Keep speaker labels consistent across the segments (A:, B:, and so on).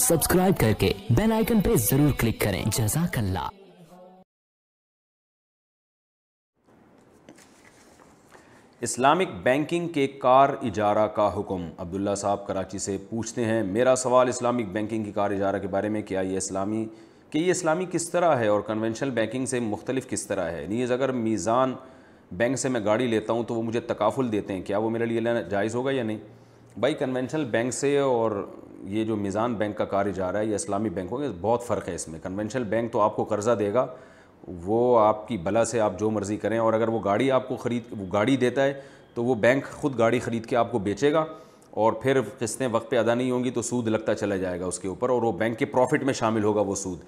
A: subscribe करके bell icon पे जरूर क्लिक करें जजाकल्ला इस्लामिक बैंकिंग के कार इजारा का हुक्म अब्दुल्ला साहब कराची से पूछते हैं मेरा सवाल इस्लामिक बैंकिंग की कार इजारा के बारे में क्या ये इस्लामी कि ये इस्लामी किस तरह है और कन्वेंशनल बैंकिंग से मुख्तलिफ किस तरह है नीज़ अगर मीज़ान बैंक से मैं गाड़ी लेता हूँ तो वो मुझे तकाफुल देते हैं क्या वो मेरे लिए जायज़ होगा या नहीं भाई कन्वेंशनल बैंक से और ये जो मिज़ान बैंक का कार्य जा रहा है या इस्लामी बैंकों का बहुत फ़र्क है इसमें कन्वेंशनल बैंक तो आपको कर्ज़ा देगा वो आपकी भला से आप जो मर्ज़ी करें और अगर वो गाड़ी आपको ख़रीद वो गाड़ी देता है तो वो बैंक ख़ुद गाड़ी ख़रीद के आपको बेचेगा और फिर किस्तें वक्त पर अदा नहीं होंगी तो सूद लगता चला जाएगा उसके ऊपर और वो बैंक के प्रॉफिट में शामिल होगा वो सूद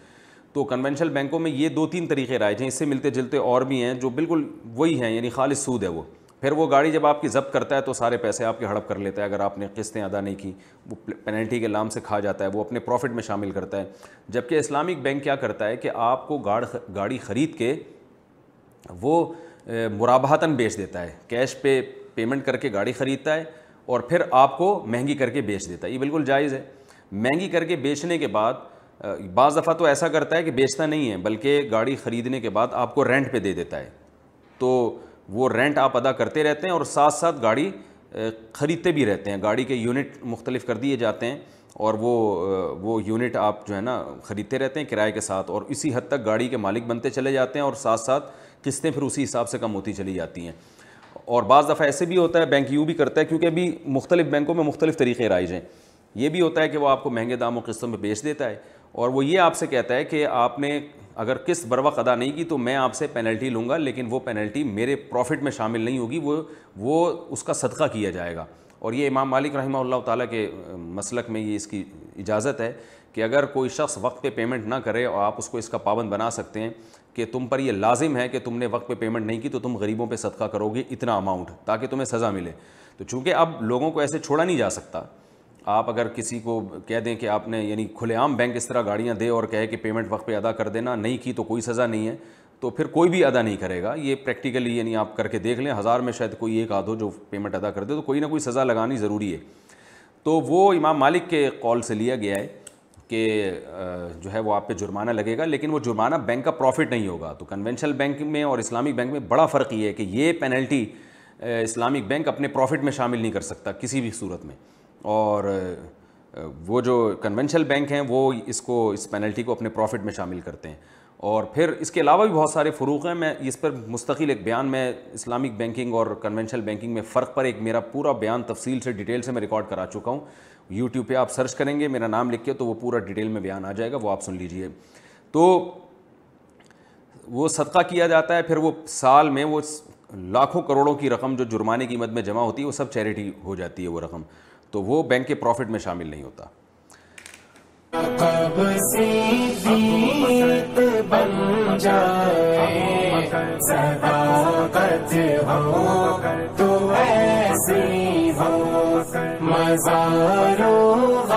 A: तो कन्वेंशनल बैंकों में ये दो तीन तरीके राय हैं इससे मिलते जुलते और भी हैं जो बिल्कुल वही हैं यानी खालिश सूद है वो फिर वो गाड़ी जब आपकी जब्त करता है तो सारे पैसे आपके हड़प कर लेता है अगर आपने किस्तें अदा नहीं की वो पेनल्टी के नाम से खा जाता है वो अपने प्रॉफिट में शामिल करता है जबकि इस्लामिक बैंक क्या करता है कि आपको गाड़ गाड़ी ख़रीद के वो मुराबातन बेच देता है कैश पे पेमेंट करके गाड़ी ख़रीदता है और फिर आपको महंगी करके बेच देता है ये बिल्कुल जायज़ है महंगी करके बेचने के बाद बाज़ दफ़ा तो ऐसा करता है कि बेचता नहीं है बल्कि गाड़ी ख़रीदने के बाद आपको रेंट पे दे देता है तो वो रेंट आप अदा करते रहते हैं और साथ साथ गाड़ी ख़रीदते भी रहते हैं गाड़ी के यूनिट मुख्तलिफ कर दिए जाते हैं और वो वो यूनिट आप जो है ना ख़रीदते रहते हैं किराए के साथ और इसी हद तक गाड़ी के मालिक बनते चले जाते हैं और साथ साथ किस्तें फिर उसी हिसाब से कम होती चली जाती हैं और बज़ दफ़ा ऐसे भी होता है बैंक यूँ भी करता है क्योंकि अभी मुख्तलिफ बैंकों में मुख्तलिफ तरीके राइज हैं ये भी होता है कि वो आपको महंगे दामों किस्तों में बेच देता है और वो ये आपसे कहता है कि आपने अगर किस्त बरवक अदा नहीं की तो मैं आपसे पेनल्टी लूँगा लेकिन वो पेनल्टी मेरे प्रॉफिट में शामिल नहीं होगी वो वो उसका सदका किया जाएगा और ये इमाम मालिक रही ताला के मसलक में ये इसकी इजाज़त है कि अगर कोई शख्स वक्त पे पेमेंट ना करे और आप उसको इसका पाबंद बना सकते हैं कि तुम पर यह लाजिम है कि तुमने वक्त पे पेमेंट नहीं की तो तुम गरीबों पे सदका करोगे इतना अमाउंट ताकि तुम्हें सज़ा मिले तो चूँकि अब लोगों को ऐसे छोड़ा नहीं जा सकता आप अगर किसी को कह दें कि आपने यानी खुलेआम बैंक इस तरह गाड़ियाँ दे और कहे कि पेमेंट वक्त पे अदा कर देना नहीं की तो कोई सज़ा नहीं है तो फिर कोई भी अदा नहीं करेगा ये प्रैक्टिकली यानी आप करके देख लें हज़ार में शायद कोई एक आधो हो जो पेमेंट अदा कर दे तो कोई ना कोई सज़ा लगानी ज़रूरी है तो वो इमाम मालिक के कॉल से लिया गया है कि जो है वो आप पे जुर्माना लगेगा लेकिन वो जुर्माना बैंक का प्रॉफिट नहीं होगा तो कन्वेंशनल बैंक में और इस्लामिक बैंक में बड़ा फ़र्क ये है कि ये पेनल्टी इस्लामिक बैंक अपने प्रॉफिट में शामिल नहीं कर सकता किसी भी सूरत में और वो जो कन्वेंशनल बैंक हैं वो इसको इस पेनल्टी को अपने प्रॉफिट में शामिल करते हैं और फिर इसके अलावा भी बहुत सारे फ़रूक़ हैं मैं इस पर मुस्तकिल एक बयान मैं इस्लामिक बैंकिंग और कन्वेंशनल बैंकिंग में फ़र्क पर एक मेरा पूरा बयान तफसील से डिटेल से मैं रिकॉर्ड करा चुका हूँ यूट्यूब पे आप सर्च करेंगे मेरा नाम लिख के तो वो पूरा डिटेल में बयान आ जाएगा वो आप सुन लीजिए तो वो सदका किया जाता है फिर वो साल में वो लाखों करोड़ों की रकम जो जुर्माने की मद में जमा होती है वो सब चैरिटी हो जाती है वो रकम तो वो बैंक के प्रॉफिट में शामिल नहीं होता कब तो